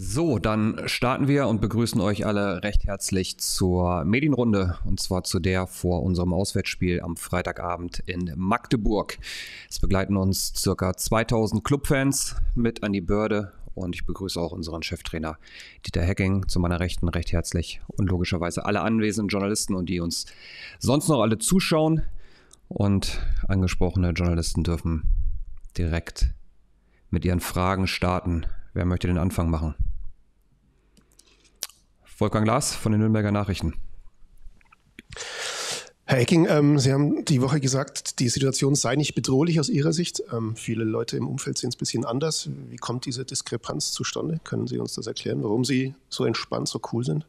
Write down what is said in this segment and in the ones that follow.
So, dann starten wir und begrüßen euch alle recht herzlich zur Medienrunde und zwar zu der vor unserem Auswärtsspiel am Freitagabend in Magdeburg. Es begleiten uns circa 2000 Clubfans mit an die Börde und ich begrüße auch unseren Cheftrainer Dieter Hecking zu meiner Rechten recht herzlich und logischerweise alle anwesenden Journalisten und die uns sonst noch alle zuschauen. Und angesprochene Journalisten dürfen direkt mit ihren Fragen starten. Wer möchte den Anfang machen? Wolfgang Lars von den Nürnberger Nachrichten. Herr Ecking, ähm, Sie haben die Woche gesagt, die Situation sei nicht bedrohlich aus Ihrer Sicht. Ähm, viele Leute im Umfeld sehen es ein bisschen anders. Wie kommt diese Diskrepanz zustande? Können Sie uns das erklären, warum Sie so entspannt, so cool sind?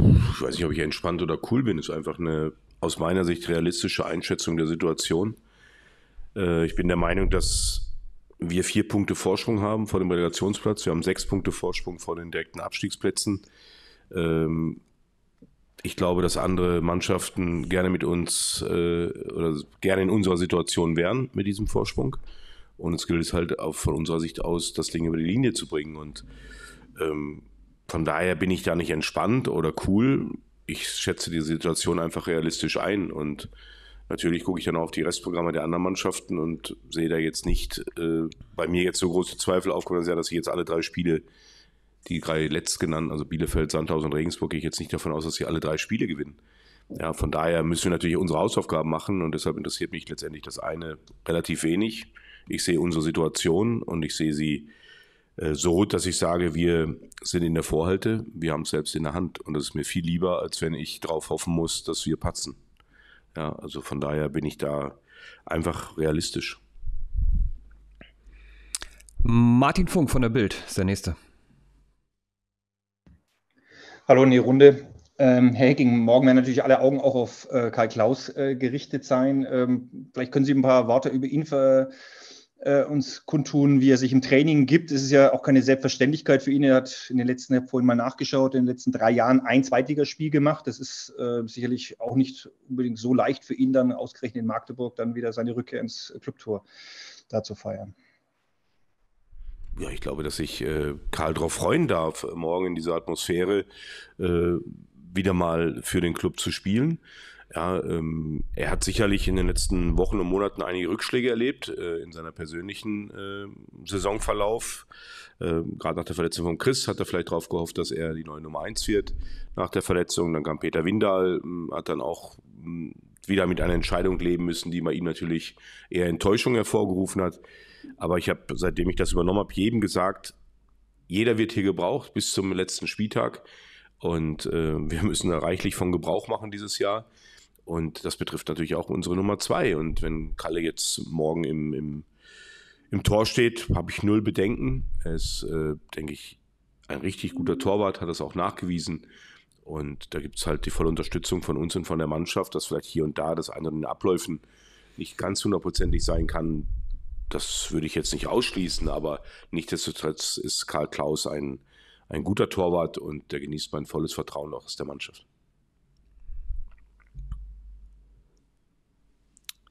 Ich weiß nicht, ob ich entspannt oder cool bin. Es ist einfach eine aus meiner Sicht realistische Einschätzung der Situation. Äh, ich bin der Meinung, dass wir vier Punkte Vorsprung haben vor dem Relegationsplatz. Wir haben sechs Punkte Vorsprung vor den direkten Abstiegsplätzen. Ähm, ich glaube, dass andere Mannschaften gerne mit uns äh, oder gerne in unserer Situation wären mit diesem Vorsprung. Und es gilt es halt auch von unserer Sicht aus, das Ding über die Linie zu bringen. Und ähm, von daher bin ich da nicht entspannt oder cool. Ich schätze die Situation einfach realistisch ein und Natürlich gucke ich dann auf die Restprogramme der anderen Mannschaften und sehe da jetzt nicht äh, bei mir jetzt so große Zweifel aufkommen, dass ich jetzt alle drei Spiele, die drei letztgenannten, also Bielefeld, Sandhaus und Regensburg, gehe ich jetzt nicht davon aus, dass sie alle drei Spiele gewinnen. Ja, von daher müssen wir natürlich unsere Hausaufgaben machen und deshalb interessiert mich letztendlich das eine relativ wenig. Ich sehe unsere Situation und ich sehe sie äh, so, dass ich sage, wir sind in der Vorhalte, wir haben es selbst in der Hand und das ist mir viel lieber, als wenn ich darauf hoffen muss, dass wir patzen. Ja, also von daher bin ich da einfach realistisch. Martin Funk von der Bild ist der Nächste. Hallo in die Runde. Herr ähm, Hecking, morgen werden natürlich alle Augen auch auf äh, Kai Klaus äh, gerichtet sein. Ähm, vielleicht können Sie ein paar Worte über ihn ver äh, uns kundtun, wie er sich im Training gibt. Es ist ja auch keine Selbstverständlichkeit für ihn. Er hat in den letzten, ich habe vorhin mal nachgeschaut, in den letzten drei Jahren ein Spiel gemacht. Das ist äh, sicherlich auch nicht unbedingt so leicht für ihn, dann ausgerechnet in Magdeburg dann wieder seine Rückkehr ins Clubtor da zu feiern. Ja, ich glaube, dass ich äh, Karl darauf freuen darf, morgen in dieser Atmosphäre äh, wieder mal für den Club zu spielen. Ja, ähm, er hat sicherlich in den letzten Wochen und Monaten einige Rückschläge erlebt äh, in seiner persönlichen äh, Saisonverlauf. Äh, Gerade nach der Verletzung von Chris hat er vielleicht darauf gehofft, dass er die neue Nummer 1 wird nach der Verletzung. Dann kam Peter Windahl, ähm, hat dann auch mh, ähm, wieder mit einer Entscheidung leben müssen, die bei ihm natürlich eher Enttäuschung hervorgerufen hat. Aber ich habe, seitdem ich das übernommen habe, jedem gesagt, jeder wird hier gebraucht bis zum letzten Spieltag. Und äh, wir müssen da reichlich von Gebrauch machen dieses Jahr. Und das betrifft natürlich auch unsere Nummer zwei. Und wenn Kalle jetzt morgen im, im, im Tor steht, habe ich null Bedenken. Er ist, äh, denke ich, ein richtig guter Torwart, hat das auch nachgewiesen. Und da gibt es halt die volle Unterstützung von uns und von der Mannschaft, dass vielleicht hier und da das andere in Abläufen nicht ganz hundertprozentig sein kann. Das würde ich jetzt nicht ausschließen, aber nichtsdestotrotz ist Karl Klaus ein, ein guter Torwart und der genießt mein volles Vertrauen auch aus der Mannschaft.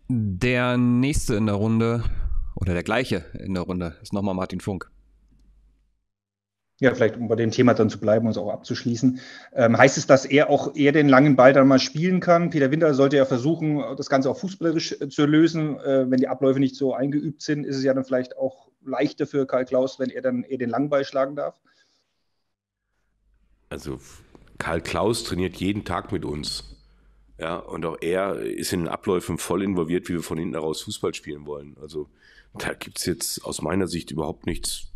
Der nächste in der Runde oder der gleiche in der Runde ist nochmal Martin Funk. Ja, vielleicht um bei dem Thema dann zu bleiben und es auch abzuschließen. Ähm, heißt es, dass er auch eher den langen Ball dann mal spielen kann? Peter Winter sollte ja versuchen, das Ganze auch fußballerisch äh, zu lösen. Äh, wenn die Abläufe nicht so eingeübt sind, ist es ja dann vielleicht auch leichter für Karl Klaus, wenn er dann eher den langen Ball schlagen darf? Also Karl Klaus trainiert jeden Tag mit uns. Ja, und auch er ist in den Abläufen voll involviert, wie wir von hinten heraus Fußball spielen wollen. Also da gibt es jetzt aus meiner Sicht überhaupt nichts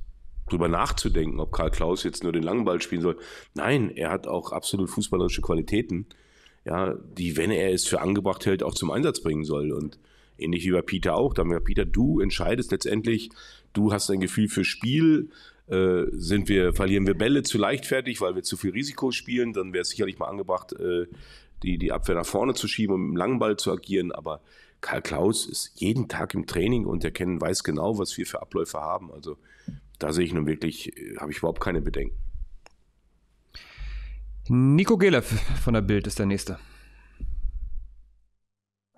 drüber nachzudenken, ob Karl Klaus jetzt nur den langen Ball spielen soll. Nein, er hat auch absolut fußballerische Qualitäten, ja, die, wenn er es für angebracht hält, auch zum Einsatz bringen soll. Und ähnlich wie bei Peter auch. Da haben wir Peter, du entscheidest letztendlich, du hast ein Gefühl für Spiel, äh, sind wir, verlieren wir Bälle zu leichtfertig, weil wir zu viel Risiko spielen, dann wäre es sicherlich mal angebracht, äh, die, die Abwehr nach vorne zu schieben und mit dem langen Ball zu agieren. Aber Karl Klaus ist jeden Tag im Training und der Kennen weiß genau, was wir für Abläufe haben. Also da sehe ich nun wirklich, äh, habe ich überhaupt keine Bedenken. Nico Gelev von der Bild ist der Nächste.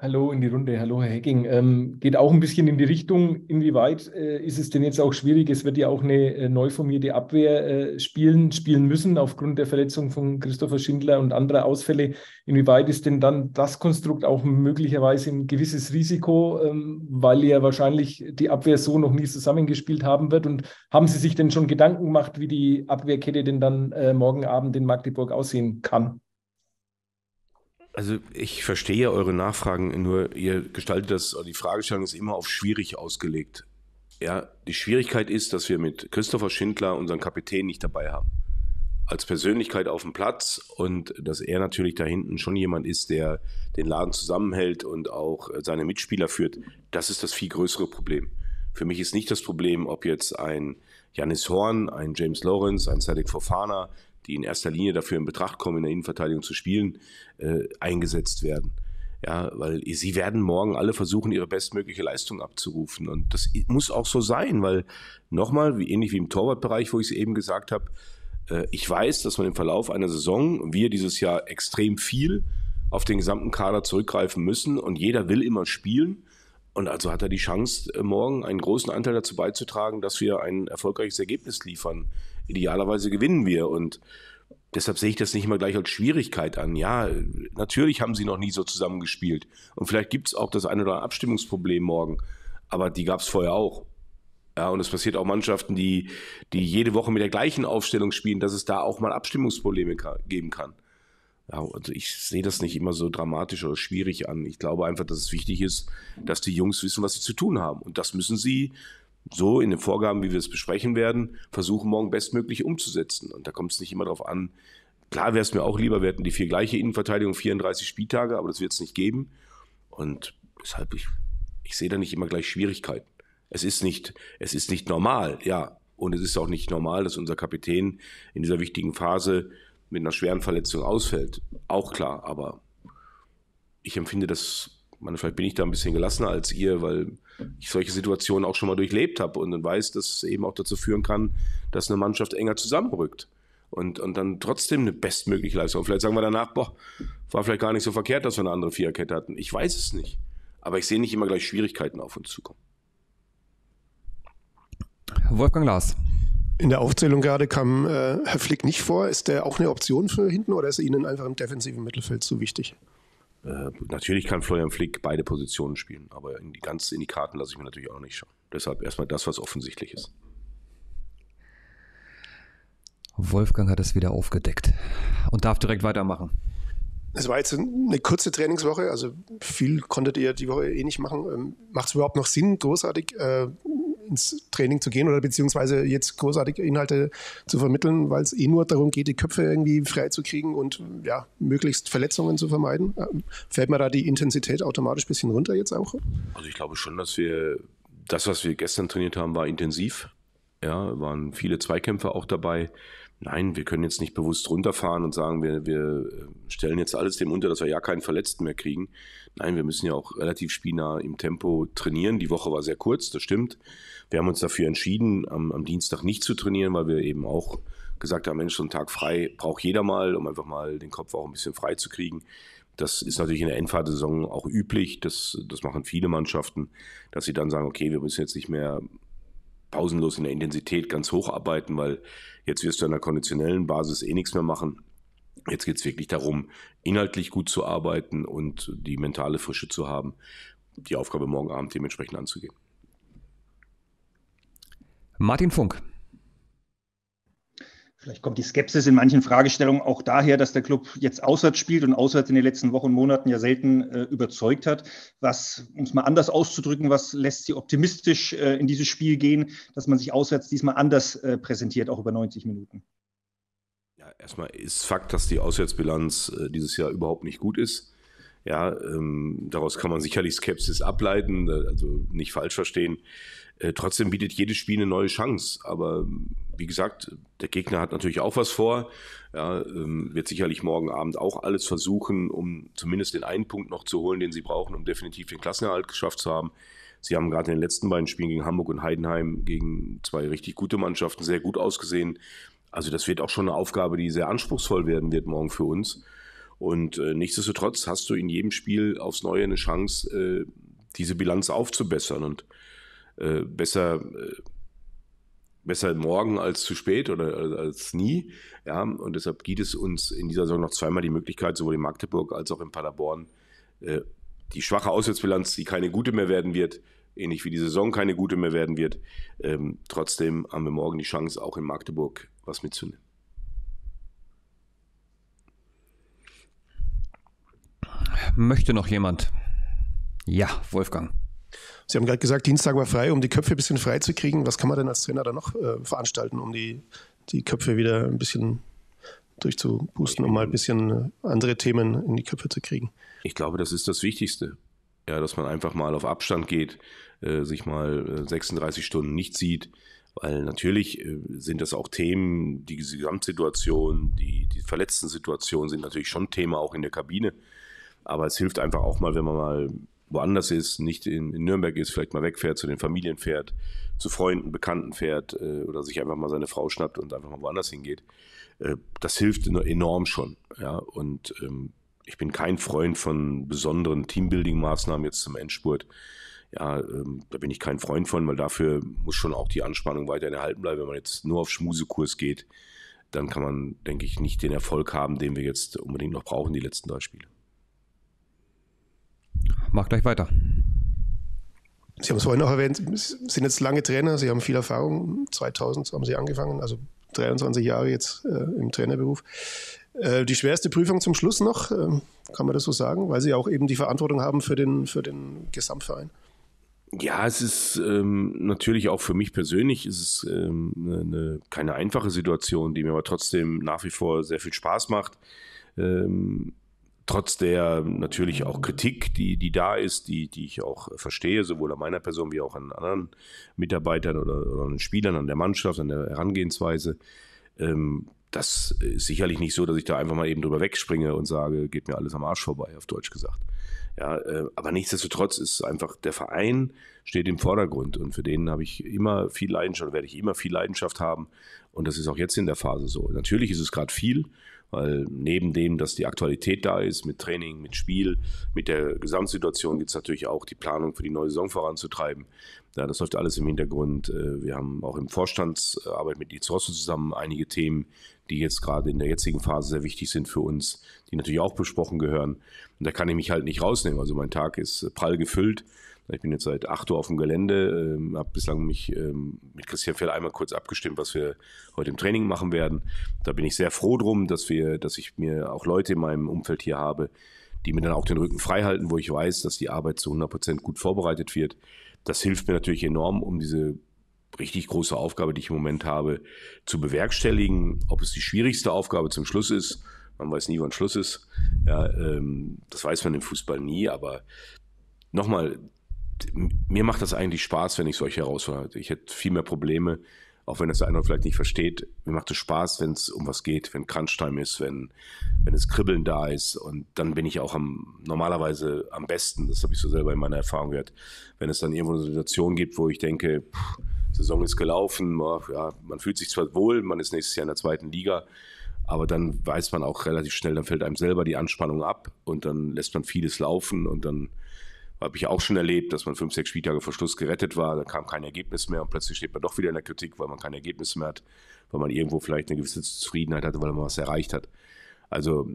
Hallo in die Runde, hallo Herr Hecking. Ähm, geht auch ein bisschen in die Richtung, inwieweit äh, ist es denn jetzt auch schwierig? Es wird ja auch eine äh, neu formierte Abwehr äh, spielen, spielen müssen aufgrund der Verletzung von Christopher Schindler und anderer Ausfälle. Inwieweit ist denn dann das Konstrukt auch möglicherweise ein gewisses Risiko, ähm, weil ja wahrscheinlich die Abwehr so noch nie zusammengespielt haben wird? Und haben Sie sich denn schon Gedanken gemacht, wie die Abwehrkette denn dann äh, morgen Abend in Magdeburg aussehen kann? Also ich verstehe eure Nachfragen, nur ihr gestaltet das, die Fragestellung ist immer auf schwierig ausgelegt. Ja, die Schwierigkeit ist, dass wir mit Christopher Schindler unseren Kapitän nicht dabei haben. Als Persönlichkeit auf dem Platz und dass er natürlich da hinten schon jemand ist, der den Laden zusammenhält und auch seine Mitspieler führt, das ist das viel größere Problem. Für mich ist nicht das Problem, ob jetzt ein Janis Horn, ein James Lawrence, ein Sadek Fofana, die in erster Linie dafür in Betracht kommen, in der Innenverteidigung zu spielen, äh, eingesetzt werden. Ja, weil sie werden morgen alle versuchen, ihre bestmögliche Leistung abzurufen. Und das muss auch so sein, weil nochmal, wie, ähnlich wie im Torwartbereich, wo ich es eben gesagt habe, äh, ich weiß, dass man im Verlauf einer Saison, wir dieses Jahr extrem viel auf den gesamten Kader zurückgreifen müssen und jeder will immer spielen. Und also hat er die Chance, äh, morgen einen großen Anteil dazu beizutragen, dass wir ein erfolgreiches Ergebnis liefern idealerweise gewinnen wir. Und deshalb sehe ich das nicht mal gleich als Schwierigkeit an. Ja, natürlich haben sie noch nie so zusammengespielt. Und vielleicht gibt es auch das eine oder andere Abstimmungsproblem morgen. Aber die gab es vorher auch. Ja, und es passiert auch Mannschaften, die, die jede Woche mit der gleichen Aufstellung spielen, dass es da auch mal Abstimmungsprobleme geben kann. Ja, und ich sehe das nicht immer so dramatisch oder schwierig an. Ich glaube einfach, dass es wichtig ist, dass die Jungs wissen, was sie zu tun haben. Und das müssen sie so in den Vorgaben, wie wir es besprechen werden, versuchen, morgen bestmöglich umzusetzen. Und da kommt es nicht immer darauf an, klar wäre es mir auch lieber, wir hätten die vier gleiche Innenverteidigung, 34 Spieltage, aber das wird es nicht geben. Und deshalb, ich, ich sehe da nicht immer gleich Schwierigkeiten. Es ist nicht, es ist nicht normal, ja. Und es ist auch nicht normal, dass unser Kapitän in dieser wichtigen Phase mit einer schweren Verletzung ausfällt. Auch klar, aber ich empfinde das meine, vielleicht bin ich da ein bisschen gelassener als ihr, weil ich solche Situationen auch schon mal durchlebt habe und dann weiß, dass es eben auch dazu führen kann, dass eine Mannschaft enger zusammenrückt. Und, und dann trotzdem eine bestmögliche Leistung. vielleicht sagen wir danach, boah, war vielleicht gar nicht so verkehrt, dass wir eine andere Viererkette hatten. Ich weiß es nicht. Aber ich sehe nicht immer gleich Schwierigkeiten auf uns zukommen. Wolfgang Lars. In der Aufzählung gerade kam äh, Herr Flick nicht vor. Ist der auch eine Option für hinten oder ist er Ihnen einfach im defensiven Mittelfeld zu wichtig? Äh, natürlich kann Florian Flick beide Positionen spielen, aber in die, ganz in die Karten lasse ich mir natürlich auch nicht schauen. Deshalb erstmal das, was offensichtlich ist. Wolfgang hat es wieder aufgedeckt und darf direkt weitermachen. Es war jetzt eine kurze Trainingswoche, also viel konntet ihr die Woche eh nicht machen. Ähm, Macht es überhaupt noch Sinn, großartig äh, ins Training zu gehen oder beziehungsweise jetzt großartige Inhalte zu vermitteln, weil es eh nur darum geht, die Köpfe irgendwie frei zu kriegen und ja, möglichst Verletzungen zu vermeiden. Äh, fällt mir da die Intensität automatisch ein bisschen runter jetzt auch? Also ich glaube schon, dass wir das, was wir gestern trainiert haben, war intensiv. Ja, waren viele Zweikämpfe auch dabei. Nein, wir können jetzt nicht bewusst runterfahren und sagen, wir, wir äh, stellen jetzt alles dem unter, dass wir ja keinen Verletzten mehr kriegen. Nein, wir müssen ja auch relativ spielnah im Tempo trainieren. Die Woche war sehr kurz, das stimmt. Wir haben uns dafür entschieden, am, am Dienstag nicht zu trainieren, weil wir eben auch gesagt haben, Mensch, so einen Tag frei braucht jeder mal, um einfach mal den Kopf auch ein bisschen frei zu kriegen. Das ist natürlich in der Endphase-Saison auch üblich. Das, das machen viele Mannschaften, dass sie dann sagen, okay, wir müssen jetzt nicht mehr pausenlos in der Intensität ganz hoch arbeiten, weil jetzt wirst du an der konditionellen Basis eh nichts mehr machen. Jetzt geht es wirklich darum, inhaltlich gut zu arbeiten und die mentale Frische zu haben, die Aufgabe morgen Abend dementsprechend anzugehen. Martin Funk, Vielleicht kommt die Skepsis in manchen Fragestellungen auch daher, dass der Club jetzt auswärts spielt und auswärts in den letzten Wochen und Monaten ja selten äh, überzeugt hat. Was, um es mal anders auszudrücken, was lässt Sie optimistisch äh, in dieses Spiel gehen, dass man sich auswärts diesmal anders äh, präsentiert, auch über 90 Minuten? Ja, erstmal ist Fakt, dass die Auswärtsbilanz äh, dieses Jahr überhaupt nicht gut ist. Ja, ähm, daraus kann man sicherlich Skepsis ableiten, äh, also nicht falsch verstehen. Äh, trotzdem bietet jedes Spiel eine neue Chance. Aber wie gesagt, der Gegner hat natürlich auch was vor. Ja, ähm, wird sicherlich morgen Abend auch alles versuchen, um zumindest den einen Punkt noch zu holen, den sie brauchen, um definitiv den Klassenerhalt geschafft zu haben. Sie haben gerade in den letzten beiden Spielen gegen Hamburg und Heidenheim gegen zwei richtig gute Mannschaften sehr gut ausgesehen. Also das wird auch schon eine Aufgabe, die sehr anspruchsvoll werden wird morgen für uns. Und äh, nichtsdestotrotz hast du in jedem Spiel aufs Neue eine Chance, äh, diese Bilanz aufzubessern. Und äh, besser, äh, besser morgen als zu spät oder äh, als nie. Ja, und deshalb gibt es uns in dieser Saison noch zweimal die Möglichkeit, sowohl in Magdeburg als auch in Paderborn, äh, die schwache Auswärtsbilanz, die keine gute mehr werden wird, ähnlich wie die Saison keine gute mehr werden wird. Ähm, trotzdem haben wir morgen die Chance, auch in Magdeburg was mitzunehmen. Möchte noch jemand? Ja, Wolfgang. Sie haben gerade gesagt, Dienstag war frei, um die Köpfe ein bisschen frei zu kriegen. Was kann man denn als Trainer da noch äh, veranstalten, um die, die Köpfe wieder ein bisschen durchzupusten, um mal ein bisschen äh, andere Themen in die Köpfe zu kriegen? Ich glaube, das ist das Wichtigste. Ja, dass man einfach mal auf Abstand geht, äh, sich mal 36 äh, Stunden nicht sieht, weil natürlich äh, sind das auch Themen, die Gesamtsituation, die, die verletzten Situationen sind natürlich schon Thema auch in der Kabine. Aber es hilft einfach auch mal, wenn man mal woanders ist, nicht in, in Nürnberg ist, vielleicht mal wegfährt, zu den Familien fährt, zu Freunden, Bekannten fährt äh, oder sich einfach mal seine Frau schnappt und einfach mal woanders hingeht. Äh, das hilft enorm schon. Ja? Und ähm, ich bin kein Freund von besonderen Teambuilding-Maßnahmen jetzt zum Endspurt. Ja, ähm, da bin ich kein Freund von, weil dafür muss schon auch die Anspannung weiterhin erhalten bleiben. Wenn man jetzt nur auf Schmusekurs geht, dann kann man, denke ich, nicht den Erfolg haben, den wir jetzt unbedingt noch brauchen, die letzten drei Spiele. Mach gleich weiter. Sie haben es vorhin auch erwähnt, Sie sind jetzt lange Trainer, Sie haben viel Erfahrung. 2000 haben Sie angefangen, also 23 Jahre jetzt äh, im Trainerberuf. Äh, die schwerste Prüfung zum Schluss noch, äh, kann man das so sagen, weil Sie auch eben die Verantwortung haben für den, für den Gesamtverein. Ja, es ist ähm, natürlich auch für mich persönlich ist es ähm, eine, ne, keine einfache Situation, die mir aber trotzdem nach wie vor sehr viel Spaß macht. Ähm, trotz der natürlich auch Kritik, die, die da ist, die, die ich auch verstehe, sowohl an meiner Person wie auch an anderen Mitarbeitern oder, oder an Spielern, an der Mannschaft, an der Herangehensweise. Ähm, das ist sicherlich nicht so, dass ich da einfach mal eben drüber wegspringe und sage, geht mir alles am Arsch vorbei, auf Deutsch gesagt. Ja, äh, aber nichtsdestotrotz ist einfach der Verein steht im Vordergrund und für den habe ich immer viel Leidenschaft, werde ich immer viel Leidenschaft haben und das ist auch jetzt in der Phase so. Natürlich ist es gerade viel weil neben dem, dass die Aktualität da ist, mit Training, mit Spiel, mit der Gesamtsituation gibt es natürlich auch die Planung für die neue Saison voranzutreiben. Ja, das läuft alles im Hintergrund. Äh, wir haben auch im Vorstandsarbeit mit Izrosso zusammen einige Themen, die jetzt gerade in der jetzigen Phase sehr wichtig sind für uns, die natürlich auch besprochen gehören. Und da kann ich mich halt nicht rausnehmen. Also mein Tag ist prall gefüllt. Ich bin jetzt seit 8 Uhr auf dem Gelände, ähm, habe bislang mich ähm, mit Christian Fell einmal kurz abgestimmt, was wir heute im Training machen werden. Da bin ich sehr froh drum, dass wir, dass ich mir auch Leute in meinem Umfeld hier habe, die mir dann auch den Rücken frei halten, wo ich weiß, dass die Arbeit zu 100 Prozent gut vorbereitet wird. Das hilft mir natürlich enorm, um diese richtig große Aufgabe, die ich im Moment habe, zu bewerkstelligen. Ob es die schwierigste Aufgabe zum Schluss ist, man weiß nie, wann Schluss ist. Ja, ähm, das weiß man im Fußball nie, aber nochmal, mir macht das eigentlich Spaß, wenn ich solche Herausforderungen habe. Ich hätte viel mehr Probleme, auch wenn das der eine vielleicht nicht versteht. Mir macht es Spaß, wenn es um was geht, wenn Crunchtime ist, wenn, wenn es Kribbeln da ist. Und dann bin ich auch am, normalerweise am besten, das habe ich so selber in meiner Erfahrung gehört, wenn es dann irgendwo eine Situation gibt, wo ich denke, pff, Saison ist gelaufen, ja, man fühlt sich zwar wohl, man ist nächstes Jahr in der zweiten Liga, aber dann weiß man auch relativ schnell, dann fällt einem selber die Anspannung ab und dann lässt man vieles laufen und dann habe ich auch schon erlebt, dass man fünf, sechs Spieltage vor Schluss gerettet war, dann kam kein Ergebnis mehr und plötzlich steht man doch wieder in der Kritik, weil man kein Ergebnis mehr hat, weil man irgendwo vielleicht eine gewisse Zufriedenheit hatte, weil man was erreicht hat. Also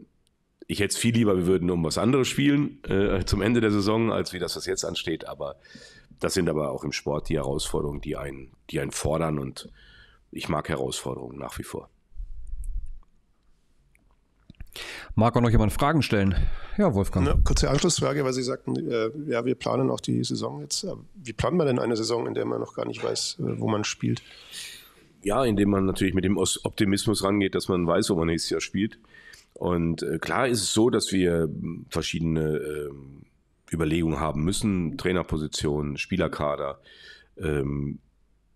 ich hätte es viel lieber, wir würden um was anderes spielen äh, zum Ende der Saison, als wie das, was jetzt ansteht. Aber das sind aber auch im Sport die Herausforderungen, die einen, die einen fordern und ich mag Herausforderungen nach wie vor. Mag auch noch jemand Fragen stellen? Ja, Wolfgang. Ja, kurze Anschlussfrage, weil Sie sagten, äh, ja, wir planen auch die Saison jetzt. Äh, wie planen wir denn eine Saison, in der man noch gar nicht weiß, äh, wo man spielt? Ja, indem man natürlich mit dem Optimismus rangeht, dass man weiß, wo man nächstes Jahr spielt. Und äh, klar ist es so, dass wir äh, verschiedene ähm, Überlegungen haben müssen: Trainerposition, Spielerkader. Ähm,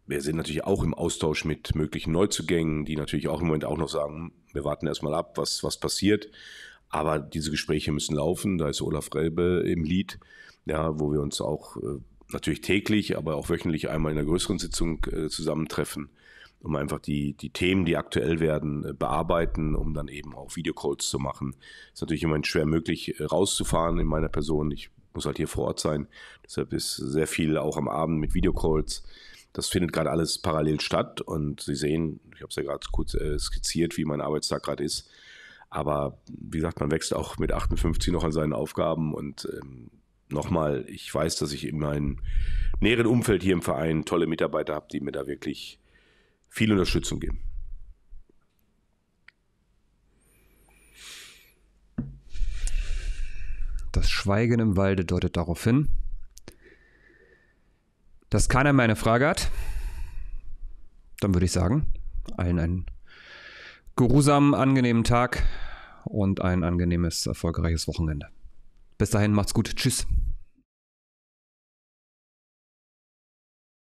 wir sind natürlich auch im Austausch mit möglichen Neuzugängen, die natürlich auch im Moment auch noch sagen, wir warten erstmal ab, was, was passiert. Aber diese Gespräche müssen laufen. Da ist Olaf Relbe im Lied, ja, wo wir uns auch äh, natürlich täglich, aber auch wöchentlich einmal in einer größeren Sitzung äh, zusammentreffen, um einfach die, die Themen, die aktuell werden, äh, bearbeiten, um dann eben auch Videocalls zu machen. Ist natürlich immer schwer möglich, äh, rauszufahren in meiner Person. Ich muss halt hier vor Ort sein. Deshalb ist sehr viel auch am Abend mit Videocalls. Das findet gerade alles parallel statt und Sie sehen, ich habe es ja gerade kurz äh, skizziert, wie mein Arbeitstag gerade ist. Aber wie gesagt, man wächst auch mit 58 noch an seinen Aufgaben und ähm, nochmal, ich weiß, dass ich in meinem näheren Umfeld hier im Verein tolle Mitarbeiter habe, die mir da wirklich viel Unterstützung geben. Das Schweigen im Walde deutet darauf hin, dass keiner mehr eine Frage hat, dann würde ich sagen, allen einen geruhsamen, angenehmen Tag und ein angenehmes, erfolgreiches Wochenende. Bis dahin, macht's gut. Tschüss.